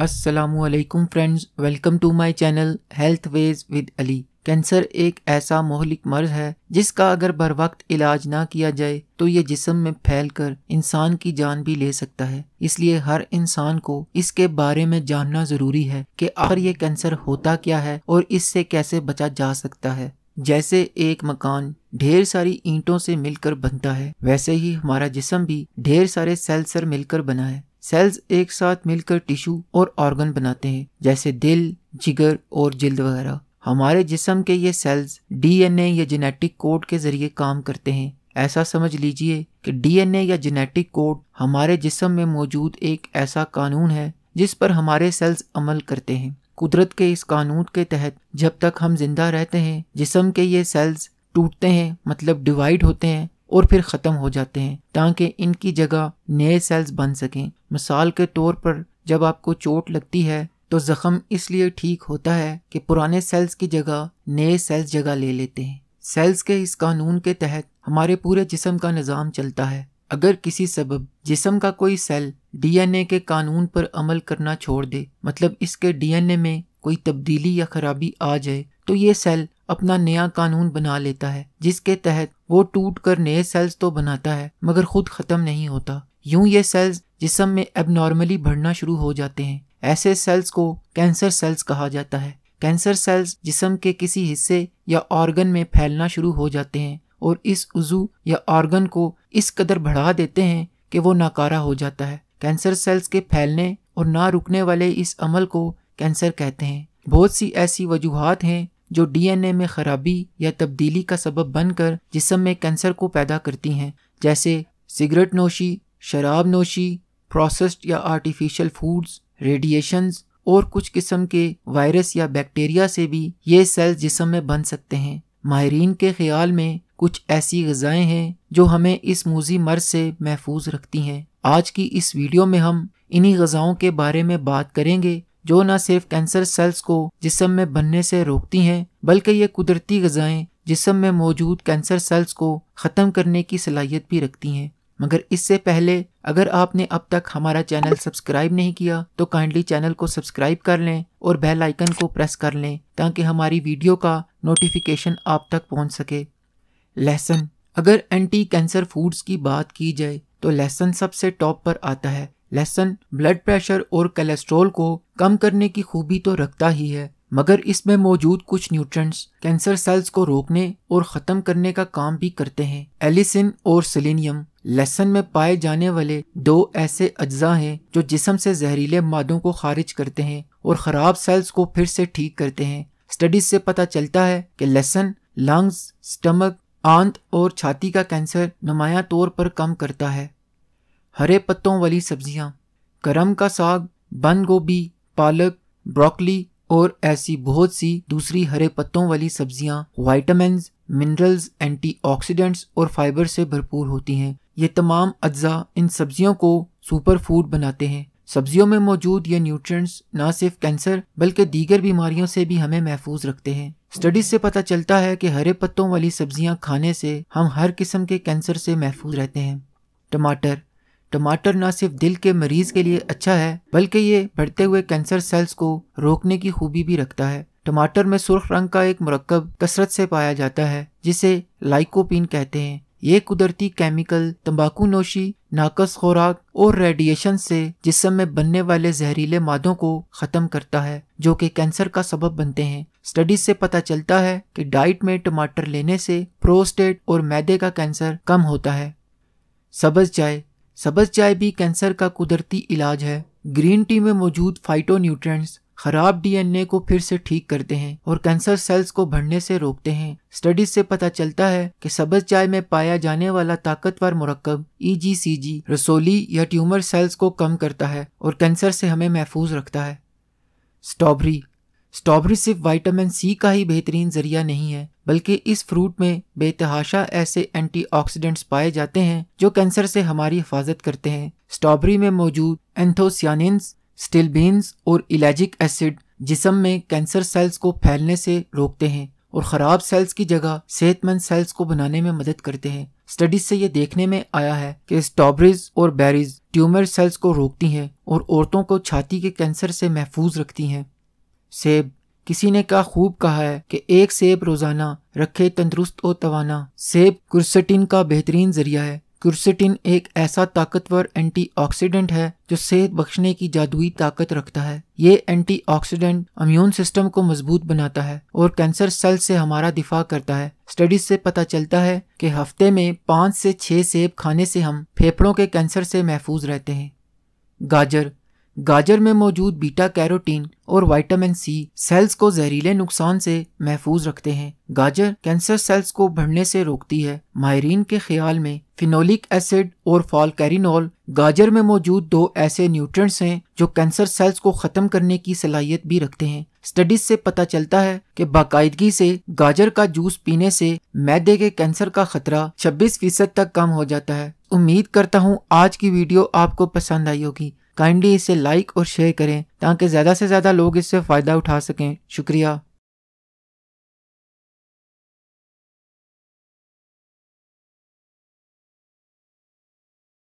Aslam friends welcome to my channel health ways with Ali cancer एक ऐसा मोहलिक मर्ज है जिसका अगर बर वक्त इलाज ना किया जाए तो ये जिसम में फैल कर इंसान की जान भी ले सकता है इसलिए हर इंसान को इसके बारे में जानना ज़रूरी है कि आखिर ये कैंसर होता क्या है और इससे कैसे बचा जा सकता है जैसे एक मकान ढेर सारी ईंटों से मिलकर बनता है वैसे ही हमारा जिसम भी ढेर सारे सेल मिलकर बना है सेल्स एक साथ मिलकर टिश्यू और ऑर्गन बनाते हैं जैसे दिल जिगर और जिल्द वगैरह हमारे जिसम के ये सेल्स डीएनए या जेनेटिक कोड के जरिए काम करते हैं ऐसा समझ लीजिए कि डीएनए या जेनेटिक कोड हमारे जिसम में मौजूद एक ऐसा कानून है जिस पर हमारे सेल्स अमल करते हैं कुदरत के इस कानून के तहत जब तक हम जिंदा रहते हैं जिसम के ये सेल्स टूटते हैं मतलब डिवाइड होते हैं और फिर ख़त्म हो जाते हैं ताकि इनकी जगह नए सेल्स बन सकें मिसाल के तौर पर जब आपको चोट लगती है तो ज़ख़म इसलिए ठीक होता है कि पुराने सेल्स की जगह नए सेल्स जगह ले लेते हैं सेल्स के इस कानून के तहत हमारे पूरे जिसम का निज़ाम चलता है अगर किसी सबब जिसम का कोई सेल डीएनए के कानून पर अमल करना छोड़ दे मतलब इसके डीएनए में कोई तब्दीली या खराबी आ जाए तो ये सेल अपना नया कानून बना लेता है जिसके तहत वो टूट कर नए सेल्स तो बनाता है मगर खुद ख़त्म नहीं होता यूं ये सेल्स जिसम में एबनॉर्मली बढ़ना शुरू हो जाते हैं ऐसे सेल्स को कैंसर सेल्स कहा जाता है कैंसर सेल्स जिसम के किसी हिस्से या ऑर्गन में फैलना शुरू हो जाते हैं और इस उजू या ऑर्गन को इस कदर बढ़ा देते हैं कि वो नाकारा हो जाता है कैंसर सेल्स के फैलने और ना रुकने वाले इस अमल को कैंसर कहते हैं बहुत सी ऐसी वजूहत हैं जो डीएनए में खराबी या तब्दीली का सबब बनकर जिसम में कैंसर को पैदा करती हैं जैसे सिगरेट नोशी शराब नोशी प्रोसेस्ड या आर्टिफिशियल फूड्स रेडिएशंस और कुछ किस्म के वायरस या बैक्टीरिया से भी ये सेल्स जिसम में बन सकते हैं माहरीन के ख्याल में कुछ ऐसी गज़ाएँ हैं जो हमें इस मूजी मर्ज से महफूज रखती हैं आज की इस वीडियो में हम इन्हीं गज़ाओं के बारे में बात करेंगे जो न सिर्फ कैंसर सेल्स को जिसम में बनने से रोकती हैं बल्कि ये कुदरती गज़ाएं जिसम में मौजूद कैंसर सेल्स को ख़त्म करने की सलाहियत भी रखती हैं मगर इससे पहले अगर आपने अब तक हमारा चैनल सब्सक्राइब नहीं किया तो काइंडली चैनल को सब्सक्राइब कर लें और बेल आइकन को प्रेस कर लें ताकि हमारी वीडियो का नोटिफिकेशन आप तक पहुंच सके लहसुन अगर एंटी कैंसर फूड्स की बात की जाए तो लहसुन सबसे टॉप पर आता है लहसुन ब्लड प्रेशर और कोलेस्ट्रॉल को कम करने की खूबी तो रखता ही है मगर इसमें मौजूद कुछ न्यूट्रंट्स कैंसर सेल्स को रोकने और खत्म करने का काम भी करते हैं एलिसिन और सिलीनियम लहसन में पाए जाने वाले दो ऐसे अज्जा हैं जो जिसम से जहरीले मादों को खारिज करते हैं और खराब सेल्स को फिर से ठीक करते हैं स्टडीज से पता चलता है कि लहसन लंग्स स्टमक आंत और छाती का कैंसर नुमाया तौर पर कम करता है हरे पत्तों वाली सब्जियां करम का साग बंद गोभी पालक ब्रोकली और ऐसी बहुत सी दूसरी हरे पत्तों वाली सब्जियां वाइटामिन मिनरल्स एंटीऑक्सीडेंट्स और फाइबर से भरपूर होती हैं ये तमाम अज्जा इन सब्जियों को सुपर फूड बनाते हैं सब्जियों में मौजूद ये न्यूट्रिएंट्स न सिर्फ कैंसर बल्कि दीगर बीमारियों से भी हमें महफूज रखते हैं स्टडीज से पता चलता है कि हरे पत्तों वाली सब्जियां खाने से हम हर किस्म के कैंसर से महफूज रहते हैं टमाटर टमाटर न सिर्फ दिल के मरीज के लिए अच्छा है बल्कि ये बढ़ते हुए कैंसर सेल्स को रोकने की खूबी भी रखता है टमाटर में सुर्ख रंग का एक मरकब कसरत से पाया जाता है जिसे लाइकोपिन कहते हैं ये कुदरती केमिकल तंबाकू नोशी नाकस खुराक और रेडिएशन से जिसम में बनने वाले जहरीले मादों को ख़त्म करता है जो कि कैंसर का सबब बनते हैं स्टडीज से पता चलता है कि डाइट में टमाटर लेने से प्रोस्टेट और मैदे का कैंसर कम होता है सबज चाय सबज चाय भी कैंसर का कुदरती इलाज है ग्रीन टी में मौजूद फाइटो न्यूट्रेंट्स खराब डीएनए को फिर से ठीक करते हैं और कैंसर सेल्स को बढ़ने से रोकते हैं स्टडीज से पता चलता है कि सबज चाय में पाया जाने वाला ताकतवर मुरक्कब ईजीसीजी e रसोली या ट्यूमर सेल्स को कम करता है और कैंसर से हमें महफूज रखता है स्ट्रॉबेरी स्ट्रॉबेरी सिर्फ विटामिन सी का ही बेहतरीन जरिया नहीं है बल्कि इस फ्रूट में बेतहाशा ऐसे एंटीऑक्सीडेंट्स पाए जाते हैं जो कैंसर से हमारी हिफाजत करते हैं स्ट्रॉबेरी में मौजूद एंथोसियानिन्स स्टिलबीन्स और इलाजिक एसिड जिसम में कैंसर सेल्स को फैलने से रोकते हैं और ख़राब सेल्स की जगह सेहतमंद सेल्स को बनाने में मदद करते हैं स्टडीज से ये देखने में आया है कि स्ट्रॉबेरीज और बेरीज ट्यूमर सेल्स को रोकती हैं और औरतों को छाती के कैंसर से महफूज रखती हैं सेब किसी ने क्या खूब कहा है कि एक सेब रोजाना रखे तंदुरुस्त और तवाना सेब कुर्सटिन का बेहतरीन जरिया है कुर्सटिन एक ऐसा ताकतवर एंटीऑक्सीडेंट है जो सेहत बख्शने की जादुई ताकत रखता है ये एंटीऑक्सीडेंट इम्यून सिस्टम को मजबूत बनाता है और कैंसर सेल से हमारा दिफा करता है स्टडीज से पता चलता है कि हफ्ते में पाँच से छह सेब खाने से हम फेफड़ों के कैंसर से महफूज रहते हैं गाजर गाजर में मौजूद बीटा कैरोटीन और वाइटामिन सी सेल्स को जहरीले नुकसान से महफूज रखते हैं गाजर कैंसर सेल्स को बढ़ने से रोकती है माहरीन के ख्याल में फिनोलिक एसिड और फॉलकैरिनोल गाजर में मौजूद दो ऐसे न्यूट्रिएंट्स हैं जो कैंसर सेल्स को खत्म करने की सलाहियत भी रखते हैं स्टडीज से पता चलता है कि बाकायदगी से गाजर का जूस पीने से मैदे के कैंसर का खतरा 26 फीसद तक कम हो जाता है उम्मीद करता हूँ आज की वीडियो आपको पसंद आई होगी काइंडली इसे लाइक और शेयर करें ताकि ज़्यादा से ज़्यादा लोग इससे फ़ायदा उठा सकें शुक्रिया